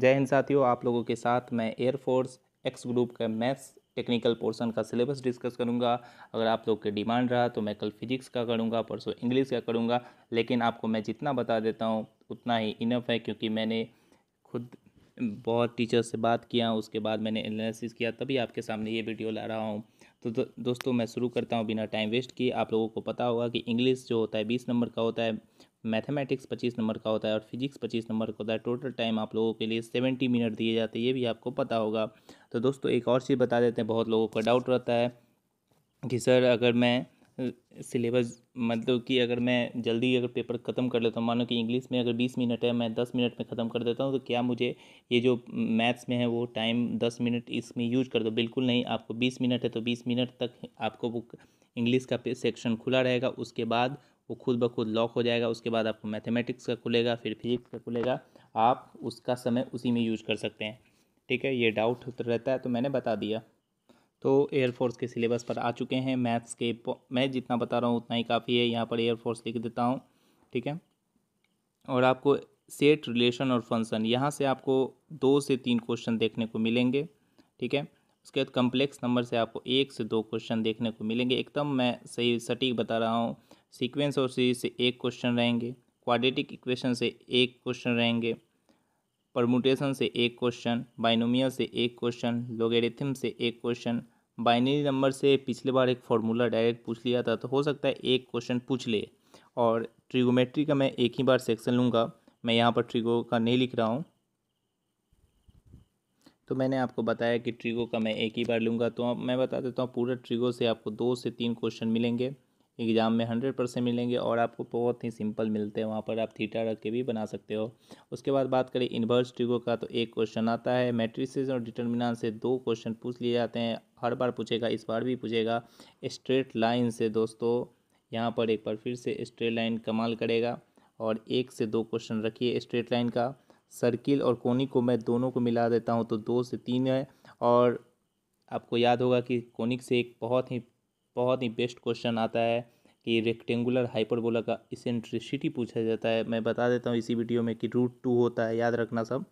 जय हिंद साथियों आप लोगों के साथ मैं एयरफोर्स एक्स ग्रुप का मैथ्स टेक्निकल पोर्शन का सिलेबस डिस्कस करूंगा अगर आप लोग के डिमांड रहा तो मैं कल फिजिक्स का करूंगा परसों इंग्लिश का करूंगा लेकिन आपको मैं जितना बता देता हूं उतना ही इनफ है क्योंकि मैंने खुद बहुत टीचर से बात किया उसके बाद मैंने एनालिसिस किया तभी आपके सामने ये वीडियो ला रहा हूँ तो, दोस्तों मैं शुरू करता हूँ बिना टाइम वेस्ट किए आप लोगों को पता होगा कि इंग्लिश जो होता है बीस नंबर का होता है मैथमेटिक्स पच्चीस नंबर का होता है और फिजिक्स पच्चीस नंबर का होता है टोटल टाइम आप लोगों के लिए सेवेंटी मिनट दिए जाते हैं ये भी आपको पता होगा तो दोस्तों एक और चीज़ बता देते हैं बहुत लोगों का डाउट रहता है कि सर अगर मैं सिलेबस मतलब कि अगर मैं जल्दी अगर पेपर ख़त्म कर लेता हूँ मानो कि इंग्लिश में अगर बीस मिनट है मैं दस मिनट में ख़त्म कर देता हूँ तो क्या मुझे ये जो मैथ्स में है वो टाइम दस मिनट इसमें यूज कर दो बिल्कुल नहीं आपको बीस मिनट है तो बीस मिनट तक आपको वो इंग्लिश का सेक्शन खुला रहेगा उसके बाद वो खुद ब खुद लॉक हो जाएगा उसके बाद आपको मैथमेटिक्स का खुलेगा फिर फिजिक्स का खुलेगा आप उसका समय उसी में यूज कर सकते हैं ठीक है ये डाउट रहता है तो मैंने बता दिया तो एयरफोर्स के सिलेबस पर आ चुके हैं मैथ्स के मैं जितना बता रहा हूँ उतना ही काफ़ी है यहाँ पर एयरफोर्स लिख देता हूँ ठीक है और आपको सेट रिलेशन और फंक्शन यहाँ से आपको दो से तीन क्वेश्चन देखने को मिलेंगे ठीक है उसके बाद कम्प्लेक्स नंबर से आपको एक से दो क्वेश्चन देखने को मिलेंगे एकदम मैं सही सटीक बता रहा हूँ सीक्वेंस और सीरीज से एक क्वेश्चन रहेंगे क्वाड्रेटिक इक्वेशन से एक क्वेश्चन रहेंगे परमुटेशन से एक क्वेश्चन बाइनोमियल से एक क्वेश्चन लोगेरिथम से एक क्वेश्चन बाइनरी नंबर से पिछले बार एक फार्मूला डायरेक्ट पूछ लिया था तो हो सकता है एक क्वेश्चन पूछ ले और ट्रिगोमेट्री का मैं एक ही बार सेक्शन लूँगा मैं यहाँ पर ट्रिगो का नहीं लिख रहा हूँ तो मैंने आपको बताया कि ट्रिगो का मैं एक ही बार लूँगा तो मैं बता देता हूँ पूरा ट्रिगो से आपको दो से तीन क्वेश्चन मिलेंगे एग्ज़ाम में हंड्रेड परसेंट मिलेंगे और आपको बहुत ही सिंपल मिलते हैं वहाँ पर आप थीटा रख के भी बना सकते हो उसके बाद बात करें इन्वर्स ट्रिगो का तो एक क्वेश्चन आता है मैट्रिसेस और डिटर्मिनाट से दो क्वेश्चन पूछ लिए जाते हैं हर बार पूछेगा इस बार भी पूछेगा स्ट्रेट लाइन से दोस्तों यहाँ पर एक बार फिर से स्ट्रेट लाइन कमाल करेगा और एक से दो क्वेश्चन रखिए स्ट्रेट लाइन का सर्किल और कोनी को मैं दोनों को मिला देता हूँ तो दो से तीन है और आपको याद होगा कि कोनिक से एक बहुत ही बहुत ही बेस्ट क्वेश्चन आता है कि रेक्टेंगुलर हाइपरबोला का इसेंट्रिसिटी पूछा जाता है मैं बता देता हूँ इसी वीडियो में कि रूट टू होता है याद रखना सब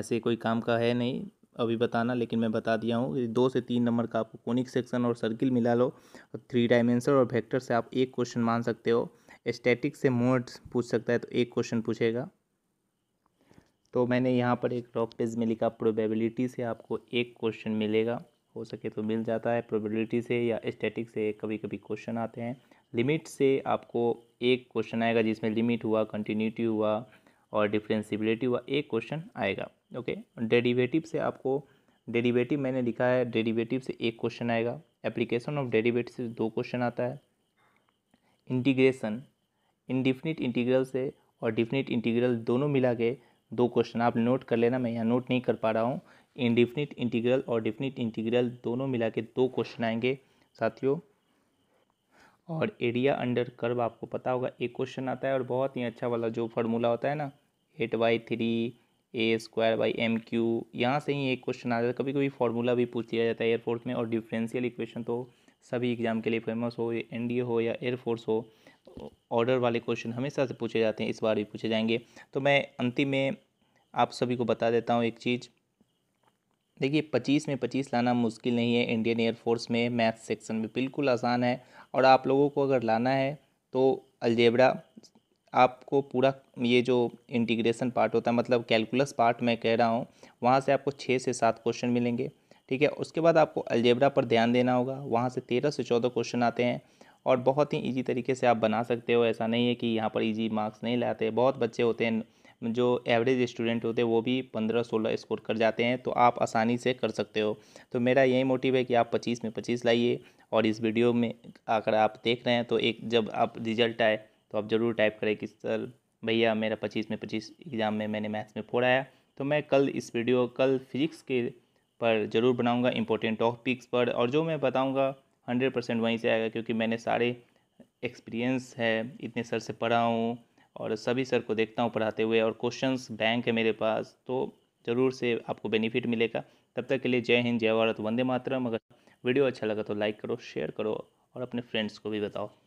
ऐसे कोई काम का है नहीं अभी बताना लेकिन मैं बता दिया हूँ दो से तीन नंबर का आपको कोनिक सेक्शन और सर्किल मिला लो और थ्री डायमेंशन और वेक्टर से आप एक क्वेश्चन मान सकते हो स्टैटिक से मोड्स पूछ सकता है तो एक क्वेश्चन पूछेगा तो मैंने यहाँ पर एक रॉक पेज में लिखा प्रोबेबिलिटी से आपको एक क्वेश्चन मिलेगा हो सके तो मिल जाता है प्रोबेबिलिटी से या स्टैटिक से कभी कभी क्वेश्चन आते हैं लिमिट से आपको एक क्वेश्चन आएगा जिसमें लिमिट हुआ कंटिन्यूटी हुआ और डिफ्रेंसीबिलिटी हुआ एक क्वेश्चन आएगा ओके डेरिवेटिव से आपको डेरिवेटिव मैंने लिखा है डेरिवेटिव से एक क्वेश्चन आएगा एप्लीकेशन ऑफ डेरिवेटिव से दो क्वेश्चन आता है इंटीग्रेशन इनडिफिनिट इंटीग्रल से और डिफिनिट इंटीग्रल दोनों मिला के दो क्वेश्चन आप नोट कर लेना मैं यहाँ नोट नहीं कर पा रहा हूँ इनडिफिनिट इंटीग्रल और डिफिनिट इंटीग्रल दोनों मिला के दो क्वेश्चन आएंगे साथियों और एरिया अंडर कर्व आपको पता होगा एक क्वेश्चन आता है और बहुत ही अच्छा वाला जो फार्मूला होता है ना eight by three a square by m q यहाँ से ही एक क्वेश्चन आ जाता है कभी कभी फार्मूला भी पूछ लिया जाता है एयरफोर्स में और डिफरेंशियल इक्वेशन तो सभी एग्जाम के लिए फेमस हो एन डी हो या एयरफोर्स हो ऑर्डर वाले क्वेश्चन हमेशा से पूछे जाते हैं इस बार भी पूछे जाएंगे तो मैं अंतिम में आप सभी को बता देता हूँ एक चीज़ देखिए पच्चीस में पच्चीस लाना मुश्किल नहीं है इंडियन एयरफोर्स में मैथ सेक्शन में बिल्कुल आसान है और आप लोगों को अगर लाना है तो अलजेबड़ा आपको पूरा ये जो इंटीग्रेशन पार्ट होता है मतलब कैलकुलस पार्ट मैं कह रहा हूँ वहाँ से आपको छः से सात क्वेश्चन मिलेंगे ठीक है उसके बाद आपको अलजेबरा पर ध्यान देना होगा वहाँ से तेरह से चौदह क्वेश्चन आते हैं और बहुत ही ईजी तरीके से आप बना सकते हो ऐसा नहीं है कि यहाँ पर ईजी मार्क्स नहीं लाते बहुत बच्चे होते हैं जो एवरेज स्टूडेंट होते हैं वो भी पंद्रह सोलह स्कोर कर जाते हैं तो आप आसानी से कर सकते हो तो मेरा यही मोटिव है कि आप पच्चीस में पच्चीस लाइए और इस वीडियो में अगर आप देख रहे हैं तो एक जब आप रिजल्ट आए तो आप ज़रूर टाइप करें कि सर भैया मेरा पच्चीस में पच्चीस एग्ज़ाम में मैंने मैथ्स में फोड़ आया तो मैं कल इस वीडियो कल फिजिक्स के पर ज़रूर बनाऊंगा इंपॉर्टेंट टॉपिक्स पर और जो मैं बताऊंगा हंड्रेड परसेंट वहीं से आएगा क्योंकि मैंने सारे एक्सपीरियंस है इतने सर से पढ़ा हूँ और सभी सर को देखता हूँ पढ़ाते हुए और क्वेश्चंस बैंक है मेरे पास तो ज़रूर से आपको बेनिफिट मिलेगा तब तक के लिए जय हिंद जय भारत वंदे मातरम अगर वीडियो अच्छा लगा तो लाइक करो शेयर करो और अपने फ्रेंड्स को भी बताओ